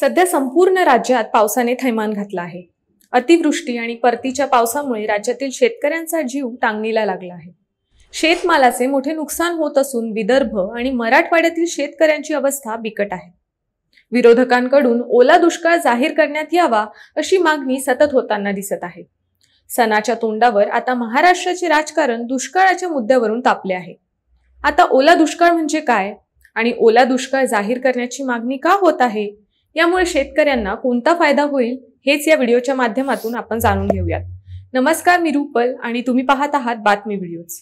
सध्या संपूर्ण राज्यात पावसाने थैमान घातला आहे अतिवृष्टी आणि परतीच्या पावसामुळे राज्यातील शेतकऱ्यांचा जीव टांगणीला लागला आहे शेतमालाचे मोठे नुकसान होत असून विदर्भ आणि मराठवाड्यातील शेतकऱ्यांची अवस्था बिकट आहे विरोधकांकडून ओला दुष्काळ जाहीर करण्यात यावा अशी मागणी सतत होताना दिसत आहे सणाच्या तोंडावर आता महाराष्ट्राचे राजकारण दुष्काळाच्या मुद्द्यावरून तापले आहे आता ओला दुष्काळ म्हणजे काय आणि ओला दुष्काळ जाहीर करण्याची मागणी का होत आहे यामुळे शेतकऱ्यांना कोणता फायदा होईल हेच या व्हिडिओच्या माध्यमातून आपण जाणून घेऊयात नमस्कार मी रुपल आणि तुम्ही पाहत आहात बातमी व्हिडिओज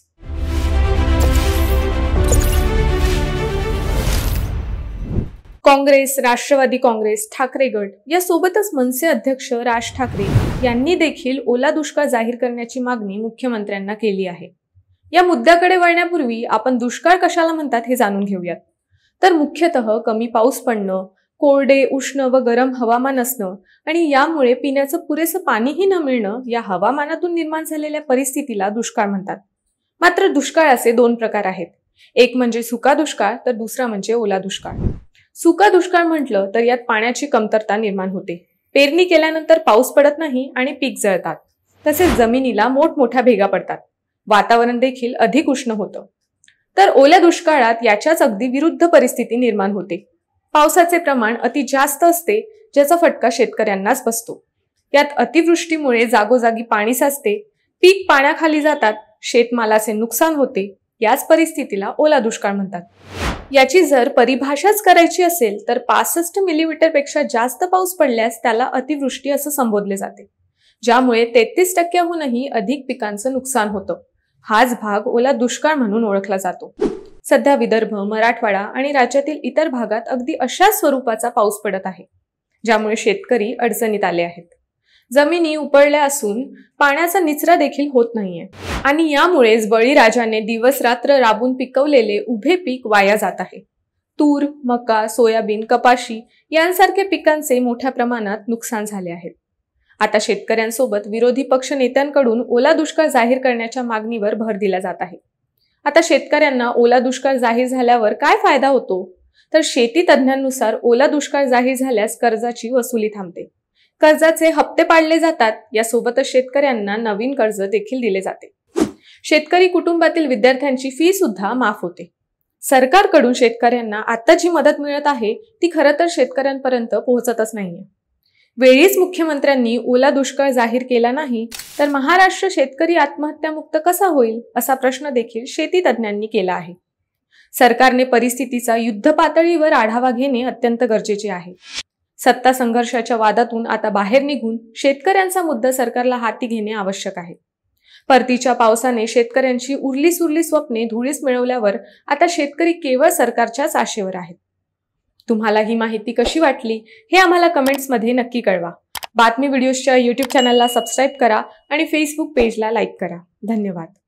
काँग्रेस राष्ट्रवादी काँग्रेस ठाकरे गट यासोबतच मनसे अध्यक्ष राज ठाकरे यांनी देखील ओला दुष्काळ जाहीर करण्याची मागणी मुख्यमंत्र्यांना केली आहे या मुद्द्याकडे वळण्यापूर्वी आपण दुष्काळ कशाला म्हणतात हे जाणून घेऊयात तर मुख्यतः कमी पाऊस पडणं कोरडे उष्ण व गरम हवामान असणं आणि यामुळे पिण्याचं पुरेसं पाणीही न मिळणं या हवामानातून निर्माण झालेल्या परिस्थितीला दुष्काळ म्हणतात मात्र दुष्काळ असे दोन प्रकार आहेत एक म्हणजे सुका दुष्काळ तर दुसरा म्हणजे ओला दुष्काळ सुका दुष्काळ म्हटलं तर यात पाण्याची कमतरता निर्माण होते पेरणी केल्यानंतर पाऊस पडत नाही आणि पीक जळतात तसेच जमिनीला मोठमोठ्या भेगा पडतात वातावरण देखील अधिक उष्ण होतं तर ओल्या दुष्काळात याच्याच अगदी विरुद्ध परिस्थिती निर्माण होते पावसाचे प्रमाण अति जास्त असते ज्याचा फटका शेतकऱ्यांनाच बसतो यात अतिवृष्टीमुळे जागोजागी पाणी साचते पीक पाण्याखाली जातात शेतमालाचे नुकसान होते याच परिस्थितीला ओला दुष्काळ म्हणतात याची जर परिभाषाच करायची असेल तर पासष्ट मिलीमीटरपेक्षा जास्त पाऊस पडल्यास त्याला अतिवृष्टी असं संबोधले जाते ज्यामुळे तेहतीस टक्क्याहूनही अधिक पिकांचं नुकसान होतं हाच भाग ओला दुष्काळ म्हणून ओळखला जातो सध्या विदर्भ मराठवाडा आणि राज्यातील इतर भागात अगदी अशा स्वरूपाचा पाऊस पडत आहे ज्यामुळे शेतकरी अडचणीत आले आहेत जमिनी उपळल्या असून पाण्याचा निचरा देखील होत नाहीये आणि यामुळेच बळीराजाने दिवस रात्र राबून पिकवलेले उभे पीक वाया जात आहे तूर मका सोयाबीन कपाशी यांसारख्या पिकांचे मोठ्या प्रमाणात नुकसान झाले आहे आता शेतकऱ्यांसोबत विरोधी पक्ष नेत्यांकडून ओला दुष्काळ जाहीर करण्याच्या मागणीवर भर दिला जात आहे आता शेतकऱ्यांना ओला दुष्काळ जाहीर झाल्यावर काय फायदा होतो तर शेती तज्ज्ञांनुसार ओला दुष्काळ जाहीर झाल्यास कर्जाची वसुली थांबते कर्जाचे हप्ते पाडले जातात यासोबतच शेतकऱ्यांना नवीन कर्ज देखील दिले जाते शेतकरी कुटुंबातील विद्यार्थ्यांची फी सुद्धा माफ होते सरकारकडून शेतकऱ्यांना आता जी मदत मिळत आहे ती खरं तर शेतकऱ्यांपर्यंत पोहोचतच नाहीये वेळीच मुख्यमंत्र्यांनी ओला दुष्काळ जाहीर केला नाही तर महाराष्ट्र शेतकरी आत्महत्यामुक्त कसा होईल असा प्रश्न देखील शेती तज्ज्ञांनी केला आहे सरकारने परिस्थितीचा युद्ध पातळीवर आढावा घेणे अत्यंत गरजेचे आहे सत्ता संघर्षाच्या वादातून आता बाहेर निघून शेतकऱ्यांचा मुद्दा सरकारला हाती घेणे आवश्यक आहे परतीच्या पावसाने शेतकऱ्यांची उरली सुरली स्वप्ने धुळीस मिळवल्यावर आता शेतकरी केवळ सरकारच्याच आशेवर आहेत तुम्हाला ही माहिती कशी वाटली हे आम्हाला कमेंट्समध्ये नक्की कळवा बातमी व्हिडिओजच्या यूट्यूब चॅनलला सबस्क्राईब करा आणि फेसबुक पेजला लाईक करा धन्यवाद